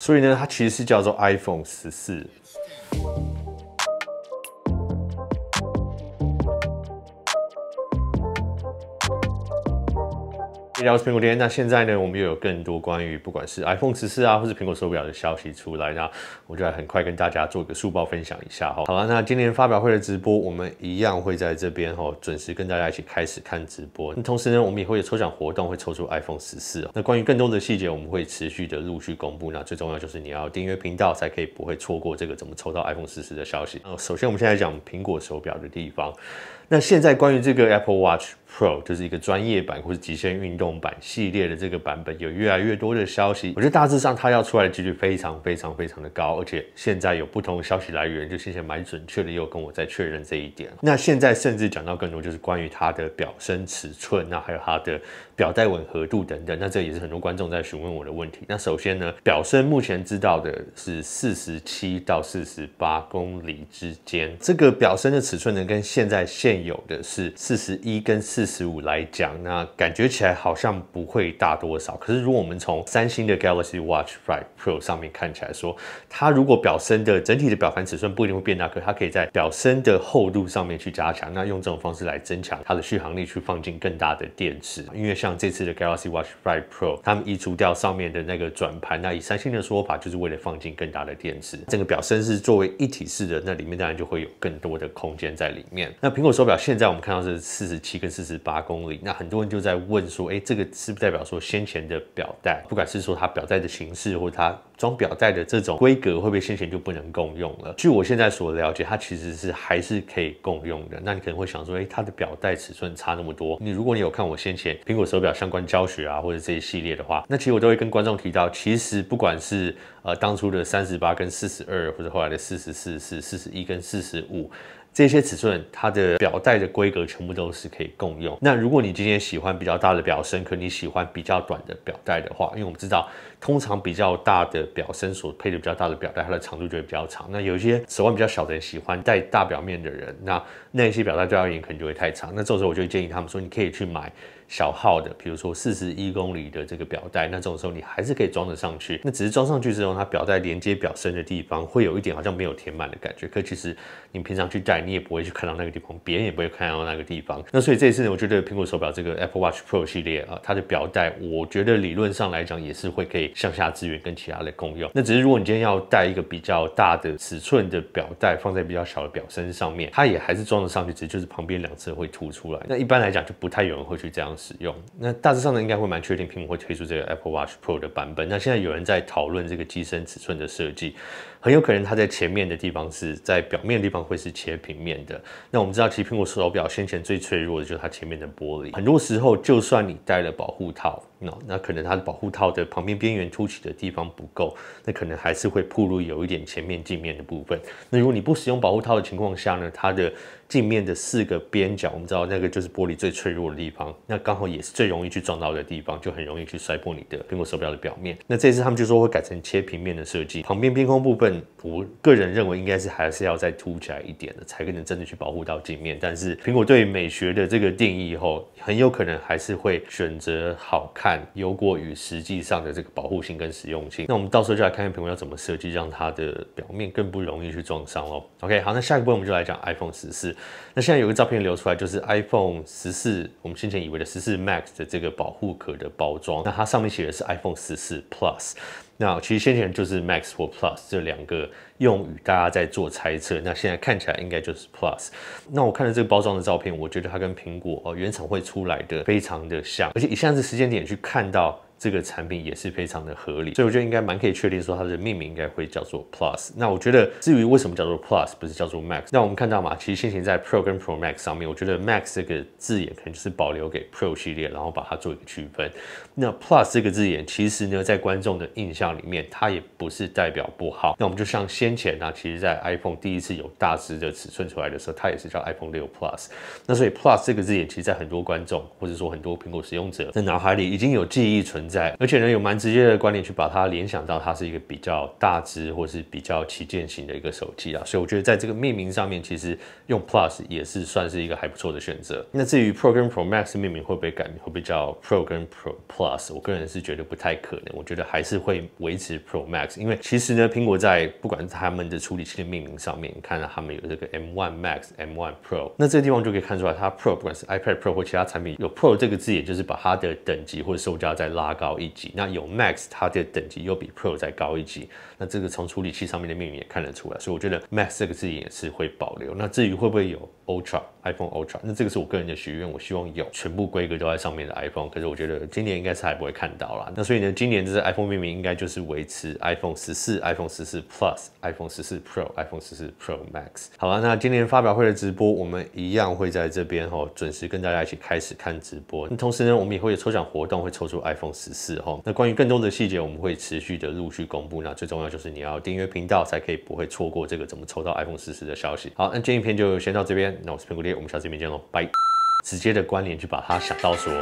所以呢，它其实是叫做 iPhone 十四。我是苹果店。那现在呢，我们又有更多关于不管是 iPhone 十四啊，或是苹果手表的消息出来，那我就来很快跟大家做一个速报分享一下哈。好了，那今年发表会的直播，我们一样会在这边哈，准时跟大家一起开始看直播。那同时呢，我们也会有抽奖活动，会抽出 iPhone 十四。那关于更多的细节，我们会持续的陆续公布。那最重要就是你要订阅频道，才可以不会错过这个怎么抽到 iPhone 十四的消息。那首先我们现在讲苹果手表的地方，那现在关于这个 Apple Watch Pro，就是一个专业版或是极限运动。版系列的这个版本有越来越多的消息，我觉得大致上它要出来的几率非常非常非常的高，而且现在有不同的消息来源，就谢谢蛮准确的，又跟我在确认这一点。那现在甚至讲到更多，就是关于它的表身尺寸，那还有它的表带吻合度等等。那这也是很多观众在询问我的问题。那首先呢，表身目前知道的是四十七到四十八公里之间，这个表身的尺寸呢，跟现在现有的是四十一跟四十五来讲，那感觉起来好。像不会大多少，可是如果我们从三星的 Galaxy Watch 5 Pro 上面看起来，说它如果表身的整体的表盘尺寸不一定会变大，可它可以在表身的厚度上面去加强，那用这种方式来增强它的续航力，去放进更大的电池。因为像这次的 Galaxy Watch 5 Pro，他们移除掉上面的那个转盘，那以三星的说法，就是为了放进更大的电池。整个表身是作为一体式的，那里面当然就会有更多的空间在里面。那苹果手表现在我们看到是四十七跟四十八公里，那很多人就在问说，哎。这个是不代表说先前的表带，不管是说它表带的形式，或者它装表带的这种规格，会不会先前就不能共用了？据我现在所了解，它其实是还是可以共用的。那你可能会想说，哎，它的表带尺寸差那么多，你如果你有看我先前苹果手表相关教学啊，或者这一系列的话，那其实我都会跟观众提到，其实不管是呃当初的三十八跟四十二，或者后来的四十四、四四十一跟四十五。这些尺寸，它的表带的规格全部都是可以共用。那如果你今天喜欢比较大的表身，可你喜欢比较短的表带的话，因为我们知道，通常比较大的表身所配的比较大的表带，它的长度就会比较长。那有一些手腕比较小的人喜欢戴大表面的人，那那些表带而言可能就会太长。那这时候我就建议他们说，你可以去买。小号的，比如说四十一公里的这个表带，那这种时候你还是可以装得上去。那只是装上去之后，它表带连接表身的地方会有一点好像没有填满的感觉。可其实你平常去戴，你也不会去看到那个地方，别人也不会看到那个地方。那所以这一次呢，我觉得苹果手表这个 Apple Watch Pro 系列啊，它的表带，我觉得理论上来讲也是会可以向下支援跟其他的共用。那只是如果你今天要戴一个比较大的尺寸的表带，放在比较小的表身上面，它也还是装得上去，只是就是旁边两侧会凸出来。那一般来讲就不太有人会去这样。使用那大致上呢，应该会蛮确定苹果会推出这个 Apple Watch Pro 的版本。那现在有人在讨论这个机身尺寸的设计，很有可能它在前面的地方是在表面地方会是切平面的。那我们知道其实苹果手表先前最脆弱的就是它前面的玻璃，很多时候就算你戴了保护套。那那可能它的保护套的旁边边缘凸起的地方不够，那可能还是会暴露有一点前面镜面的部分。那如果你不使用保护套的情况下呢，它的镜面的四个边角，我们知道那个就是玻璃最脆弱的地方，那刚好也是最容易去撞到的地方，就很容易去摔破你的苹果手表的表面。那这次他们就说会改成切平面的设计，旁边边框部分，我个人认为应该是还是要再凸起来一点的，才可能真的去保护到镜面。但是苹果对美学的这个定义后，很有可能还是会选择好看。优过于实际上的这个保护性跟实用性，那我们到时候就来看看下苹果要怎么设计，让它的表面更不容易去撞伤喽。OK，好，那下一部分我们就来讲 iPhone 十四。那现在有个照片流出来，就是 iPhone 十四，我们先前以为的十四 Max 的这个保护壳的包装，那它上面写的是 iPhone 十四 Plus。那其实先前就是 Max 或 Plus 这两个用语，大家在做猜测。那现在看起来应该就是 Plus。那我看了这个包装的照片，我觉得它跟苹果哦原厂会出来的非常的像，而且以现在子时间点去看到。这个产品也是非常的合理，所以我觉得应该蛮可以确定说它的命名应该会叫做 Plus。那我觉得至于为什么叫做 Plus，不是叫做 Max。那我们看到嘛，其实先前在 Pro 跟 Pro Max 上面，我觉得 Max 这个字眼可能就是保留给 Pro 系列，然后把它做一个区分。那 Plus 这个字眼，其实呢，在观众的印象里面，它也不是代表不好。那我们就像先前呢，其实，在 iPhone 第一次有大致的尺寸出来的时候，它也是叫 iPhone 六 Plus。那所以 Plus 这个字眼，其实，在很多观众或者说很多苹果使用者的脑海里，已经有记忆存。在，而且呢，有蛮直接的观点去把它联想到它是一个比较大只或是比较旗舰型的一个手机啊，所以我觉得在这个命名上面，其实用 Plus 也是算是一个还不错的选择。那至于 Pro m Pro Max 命名会不会改，会不会叫 Pro m Pro Plus，我个人是觉得不太可能。我觉得还是会维持 Pro Max，因为其实呢，苹果在不管是他们的处理器的命名上面，你看到他们有这个 M1 Max、M1 Pro，那这个地方就可以看出来，它 Pro 不管是 iPad Pro 或其他产品有 Pro 这个字，也就是把它的等级或者售价在拉。高一级，那有 Max，它的等级又比 Pro 再高一级，那这个从处理器上面的命名也看得出来，所以我觉得 Max 这个字眼是会保留。那至于会不会有 Ultra？iPhone Ultra，那这个是我个人的许愿，我希望有全部规格都在上面的 iPhone，可是我觉得今年应该是还不会看到啦。那所以呢，今年这 iPhone 命名应该就是维持 iPhone 十四、iPhone 十四 Plus、iPhone 十四 Pro、iPhone 十四 Pro Max。好了，那今年发表会的直播，我们一样会在这边哦，准时跟大家一起开始看直播。那同时呢，我们也会有抽奖活动，会抽出 iPhone 十四哈。那关于更多的细节，我们会持续的陆续公布。那最重要就是你要订阅频道，才可以不会错过这个怎么抽到 iPhone 十四的消息。好，那这一篇就先到这边。那我是苹果猎。我们下次见面见喽，拜！直接的关联去把它想到说。